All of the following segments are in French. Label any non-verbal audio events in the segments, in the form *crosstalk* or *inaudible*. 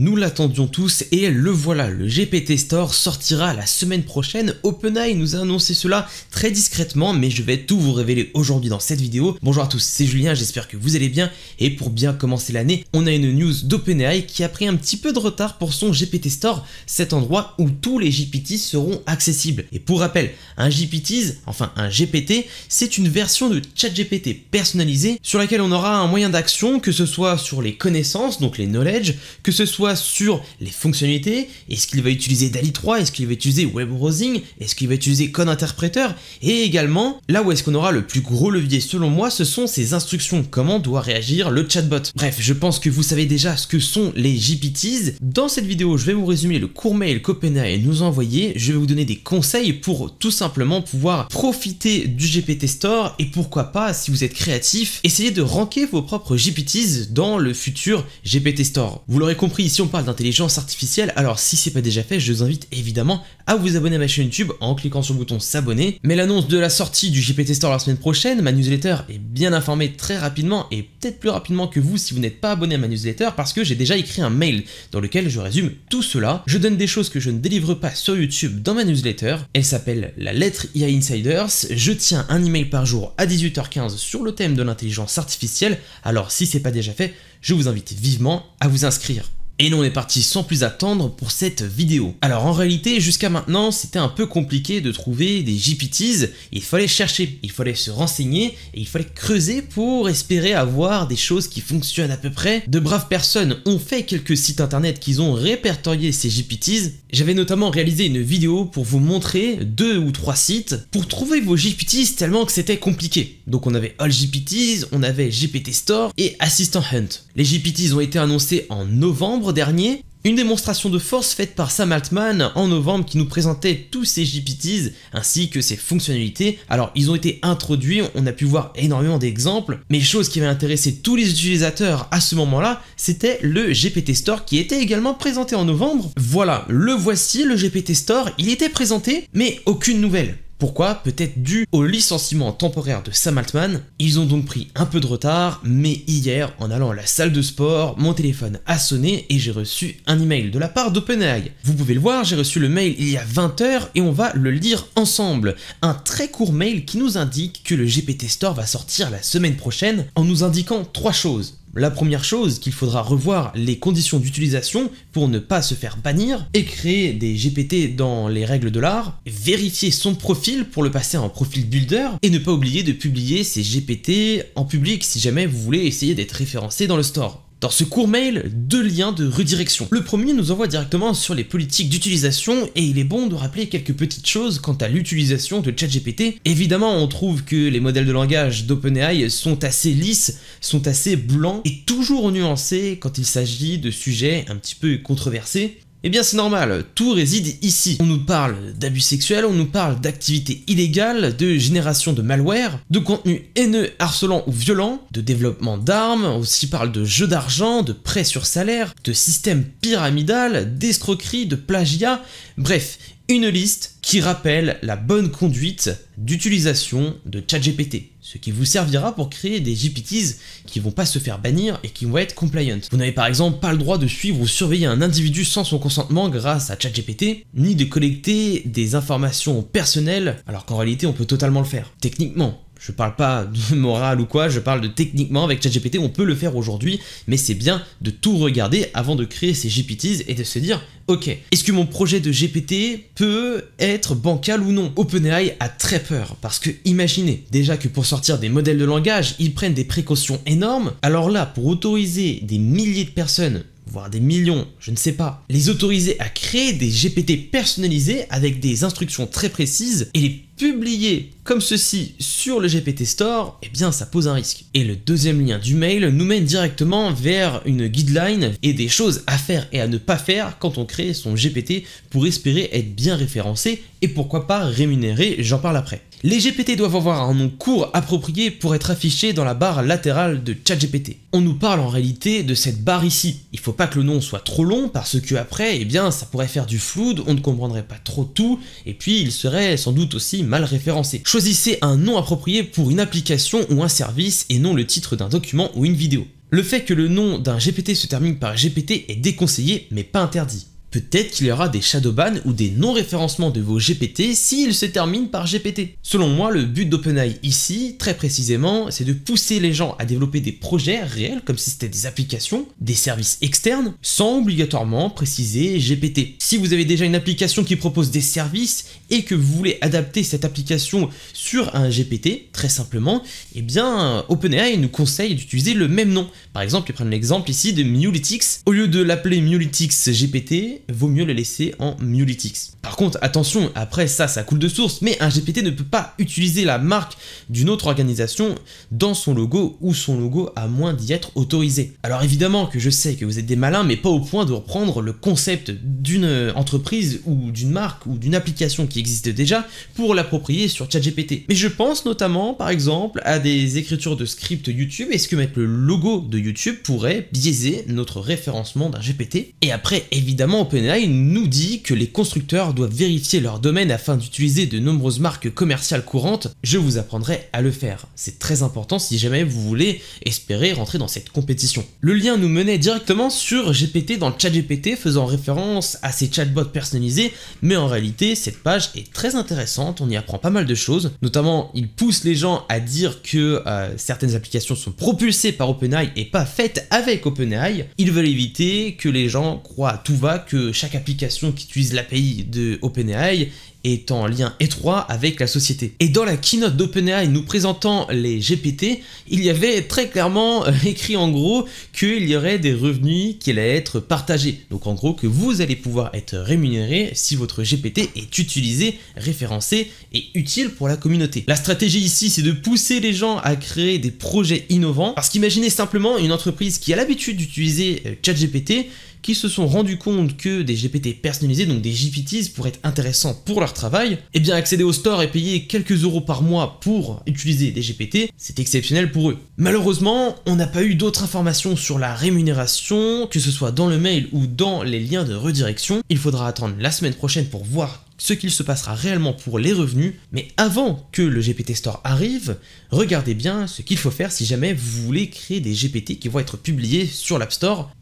Nous l'attendions tous et le voilà, le GPT Store sortira la semaine prochaine. OpenAI nous a annoncé cela très discrètement, mais je vais tout vous révéler aujourd'hui dans cette vidéo. Bonjour à tous, c'est Julien, j'espère que vous allez bien. Et pour bien commencer l'année, on a une news d'OpenAI qui a pris un petit peu de retard pour son GPT Store, cet endroit où tous les GPT seront accessibles. Et pour rappel, un GPT, enfin un GPT, c'est une version de ChatGPT personnalisée sur laquelle on aura un moyen d'action, que ce soit sur les connaissances, donc les knowledge, que ce soit sur les fonctionnalités, est-ce qu'il va utiliser DALI 3, est-ce qu'il va utiliser Web Browsing, est-ce qu'il va utiliser Code Interpréteur, et également, là où est-ce qu'on aura le plus gros levier selon moi, ce sont ces instructions, comment doit réagir le chatbot. Bref, je pense que vous savez déjà ce que sont les GPTs. Dans cette vidéo, je vais vous résumer le court mail qu'OpenAI nous a envoyé, je vais vous donner des conseils pour tout simplement pouvoir profiter du GPT Store, et pourquoi pas, si vous êtes créatif, essayer de ranker vos propres GPTs dans le futur GPT Store. Vous l'aurez compris, ici on parle d'intelligence artificielle, alors si c'est pas déjà fait, je vous invite évidemment à vous abonner à ma chaîne YouTube en cliquant sur le bouton s'abonner. Mais l'annonce de la sortie du GPT Store la semaine prochaine, ma newsletter est bien informée très rapidement et peut-être plus rapidement que vous si vous n'êtes pas abonné à ma newsletter parce que j'ai déjà écrit un mail dans lequel je résume tout cela. Je donne des choses que je ne délivre pas sur YouTube dans ma newsletter. Elle s'appelle la lettre IA Insiders. Je tiens un email par jour à 18h15 sur le thème de l'intelligence artificielle. Alors si c'est pas déjà fait, je vous invite vivement à vous inscrire. Et nous on est parti sans plus attendre pour cette vidéo. Alors en réalité jusqu'à maintenant c'était un peu compliqué de trouver des GPTs, il fallait chercher, il fallait se renseigner et il fallait creuser pour espérer avoir des choses qui fonctionnent à peu près. De braves personnes ont fait quelques sites internet qui ont répertorié ces GPTs. J'avais notamment réalisé une vidéo pour vous montrer deux ou trois sites pour trouver vos GPTs tellement que c'était compliqué. Donc on avait All GPTs, on avait GPT Store et Assistant Hunt. Les GPTs ont été annoncés en novembre dernier, une démonstration de force faite par Sam Altman en novembre qui nous présentait tous ses GPTs ainsi que ses fonctionnalités. Alors ils ont été introduits, on a pu voir énormément d'exemples, mais chose qui avait intéressé tous les utilisateurs à ce moment-là, c'était le GPT Store qui était également présenté en novembre. Voilà, le voici, le GPT Store, il était présenté, mais aucune nouvelle. Pourquoi Peut-être dû au licenciement temporaire de Sam Altman. Ils ont donc pris un peu de retard, mais hier, en allant à la salle de sport, mon téléphone a sonné et j'ai reçu un email de la part d'OpenAI. Vous pouvez le voir, j'ai reçu le mail il y a 20 heures et on va le lire ensemble. Un très court mail qui nous indique que le GPT Store va sortir la semaine prochaine en nous indiquant trois choses. La première chose qu'il faudra revoir les conditions d'utilisation pour ne pas se faire bannir et créer des GPT dans les règles de l'art, vérifier son profil pour le passer en profil builder et ne pas oublier de publier ses GPT en public si jamais vous voulez essayer d'être référencé dans le store. Dans ce court mail, deux liens de redirection. Le premier nous envoie directement sur les politiques d'utilisation et il est bon de rappeler quelques petites choses quant à l'utilisation de ChatGPT. Évidemment, on trouve que les modèles de langage d'OpenAI sont assez lisses, sont assez blancs et toujours nuancés quand il s'agit de sujets un petit peu controversés. Eh bien c'est normal, tout réside ici. On nous parle d'abus sexuels, on nous parle d'activités illégales, de génération de malware, de contenu haineux, harcelant ou violent, de développement d'armes, on aussi parle de jeux d'argent, de prêts sur salaire, de systèmes pyramidales, d'escroqueries, de plagiat, bref, une liste qui rappelle la bonne conduite d'utilisation de ChatGPT ce qui vous servira pour créer des GPTs qui vont pas se faire bannir et qui vont être compliant. Vous n'avez par exemple pas le droit de suivre ou surveiller un individu sans son consentement grâce à ChatGPT, ni de collecter des informations personnelles alors qu'en réalité on peut totalement le faire, techniquement je parle pas de *laughs* morale ou quoi, je parle de techniquement avec ChatGPT, on peut le faire aujourd'hui, mais c'est bien de tout regarder avant de créer ces GPTs et de se dire ok, est-ce que mon projet de GPT peut être bancal ou non OpenAI a très peur parce que imaginez déjà que pour sortir des modèles de langage, ils prennent des précautions énormes. Alors là, pour autoriser des milliers de personnes voire des millions, je ne sais pas, les autoriser à créer des GPT personnalisés avec des instructions très précises et les publier comme ceci sur le GPT Store, eh bien ça pose un risque. Et le deuxième lien du mail nous mène directement vers une guideline et des choses à faire et à ne pas faire quand on crée son GPT pour espérer être bien référencé et pourquoi pas rémunéré, j'en parle après. Les GPT doivent avoir un nom court approprié pour être affiché dans la barre latérale de ChatGPT. On nous parle en réalité de cette barre ici. Il faut pas que le nom soit trop long parce que après, eh bien, ça pourrait faire du flou, on ne comprendrait pas trop tout, et puis il serait sans doute aussi mal référencé. Choisissez un nom approprié pour une application ou un service et non le titre d'un document ou une vidéo. Le fait que le nom d'un GPT se termine par GPT est déconseillé mais pas interdit. Peut-être qu'il y aura des ban ou des non-référencements de vos GPT s'ils se terminent par GPT. Selon moi, le but d'OpenAI ici, très précisément, c'est de pousser les gens à développer des projets réels comme si c'était des applications, des services externes, sans obligatoirement préciser GPT. Si vous avez déjà une application qui propose des services et que vous voulez adapter cette application sur un GPT, très simplement, eh bien OpenAI nous conseille d'utiliser le même nom. Par exemple, ils prennent l'exemple ici de MuLytics. Au lieu de l'appeler MuLytics GPT, vaut mieux le laisser en Multics. Par contre, attention, après ça, ça coule de source, mais un GPT ne peut pas utiliser la marque d'une autre organisation dans son logo ou son logo à moins d'y être autorisé. Alors évidemment que je sais que vous êtes des malins, mais pas au point de reprendre le concept d'une euh, entreprise ou d'une marque ou d'une application qui existe déjà pour l'approprier sur ChatGPT. Mais je pense notamment, par exemple, à des écritures de script YouTube. Est-ce que mettre le logo de YouTube pourrait biaiser notre référencement d'un GPT Et après, évidemment, OpenAI nous dit que les constructeurs doivent vérifier leur domaine afin d'utiliser de nombreuses marques commerciales courantes, je vous apprendrai à le faire. C'est très important si jamais vous voulez espérer rentrer dans cette compétition. Le lien nous menait directement sur GPT dans le chat GPT faisant référence à ces chatbots personnalisés, mais en réalité cette page est très intéressante, on y apprend pas mal de choses, notamment il pousse les gens à dire que euh, certaines applications sont propulsées par OpenAI et pas faites avec OpenAI, ils veulent éviter que les gens croient à tout va que chaque application qui utilise l'API de OpenAI est en lien étroit avec la société. Et dans la keynote d'OpenAI nous présentant les GPT, il y avait très clairement euh, écrit en gros qu'il y aurait des revenus qui allaient être partagés. Donc en gros que vous allez pouvoir être rémunéré si votre GPT est utilisé, référencé et utile pour la communauté. La stratégie ici c'est de pousser les gens à créer des projets innovants parce qu'imaginez simplement une entreprise qui a l'habitude d'utiliser euh, ChatGPT qui se sont rendus compte que des GPT personnalisés, donc des GPTs, pourraient être intéressants pour leur travail, et eh bien accéder au store et payer quelques euros par mois pour utiliser des GPT, c'est exceptionnel pour eux. Malheureusement, on n'a pas eu d'autres informations sur la rémunération, que ce soit dans le mail ou dans les liens de redirection. Il faudra attendre la semaine prochaine pour voir ce qu'il se passera réellement pour les revenus, mais avant que le GPT Store arrive, regardez bien ce qu'il faut faire si jamais vous voulez créer des GPT qui vont être publiés sur l'App Store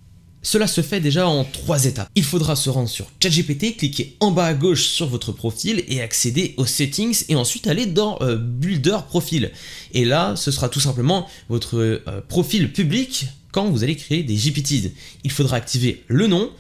cela se fait déjà en trois étapes. Il faudra se rendre sur ChatGPT, cliquer en bas à gauche sur votre profil et accéder aux settings et ensuite aller dans euh, Builder Profil. Et là, ce sera tout simplement votre euh, profil public quand vous allez créer des GPTs. Il faudra activer le nom,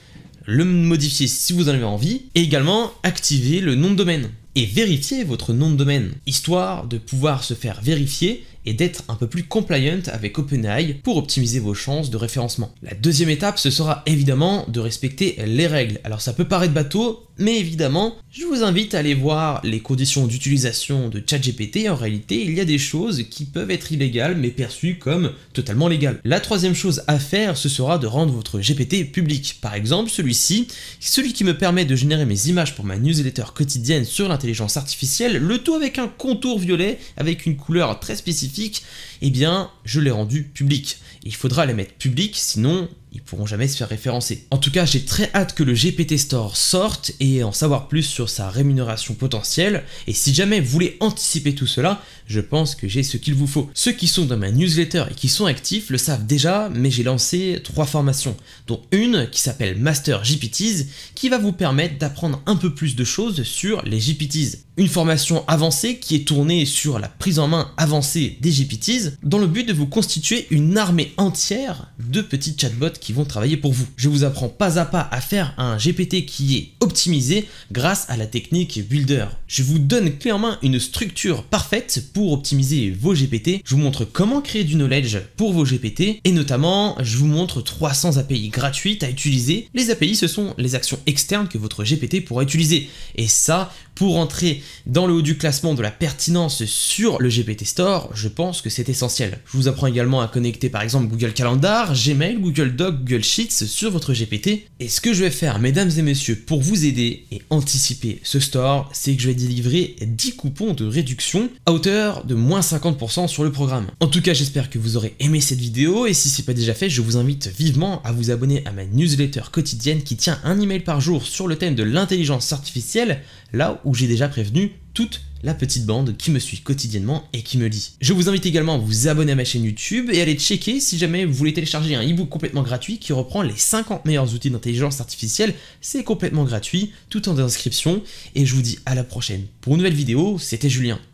le modifier si vous en avez envie et également activer le nom de domaine et vérifier votre nom de domaine, histoire de pouvoir se faire vérifier et d'être un peu plus compliant avec OpenAI pour optimiser vos chances de référencement. La deuxième étape, ce sera évidemment de respecter les règles. Alors ça peut paraître bateau, mais évidemment, je vous invite à aller voir les conditions d'utilisation de ChatGPT. En réalité, il y a des choses qui peuvent être illégales mais perçues comme totalement légales. La troisième chose à faire, ce sera de rendre votre GPT public. Par exemple, celui-ci, celui qui me permet de générer mes images pour ma newsletter quotidienne sur l'intelligence artificielle, le tout avec un contour violet, avec une couleur très spécifique, eh bien, je l'ai rendu public. Il faudra les mettre publics, sinon ils pourront jamais se faire référencer. En tout cas, j'ai très hâte que le GPT Store sorte et en savoir plus sur sa rémunération potentielle. Et si jamais vous voulez anticiper tout cela, je pense que j'ai ce qu'il vous faut. Ceux qui sont dans ma newsletter et qui sont actifs le savent déjà, mais j'ai lancé trois formations, dont une qui s'appelle Master GPTs, qui va vous permettre d'apprendre un peu plus de choses sur les GPTs une formation avancée qui est tournée sur la prise en main avancée des GPTs, dans le but de vous constituer une armée entière de petits chatbots qui vont travailler pour vous. Je vous apprends pas à pas à faire un GPT qui est optimisé grâce à la technique Builder. Je vous donne clairement une structure parfaite pour optimiser vos GPT, je vous montre comment créer du knowledge pour vos GPT, et notamment je vous montre 300 API gratuites à utiliser. Les API, ce sont les actions externes que votre GPT pourra utiliser, et ça, pour entrer dans le haut du classement de la pertinence sur le GPT Store, je pense que c'est essentiel. Je vous apprends également à connecter par exemple Google Calendar, Gmail, Google Docs, Google Sheets sur votre GPT. Et ce que je vais faire, mesdames et messieurs, pour vous aider et anticiper ce store, c'est que je vais délivrer 10 coupons de réduction à hauteur de moins 50% sur le programme. En tout cas, j'espère que vous aurez aimé cette vidéo et si ce n'est pas déjà fait, je vous invite vivement à vous abonner à ma newsletter quotidienne qui tient un email par jour sur le thème de l'intelligence artificielle, là où où j'ai déjà prévenu toute la petite bande qui me suit quotidiennement et qui me lit. Je vous invite également à vous abonner à ma chaîne YouTube et à aller checker si jamais vous voulez télécharger un e-book complètement gratuit qui reprend les 50 meilleurs outils d'intelligence artificielle. C'est complètement gratuit, tout en description. Et je vous dis à la prochaine pour une nouvelle vidéo. C'était Julien.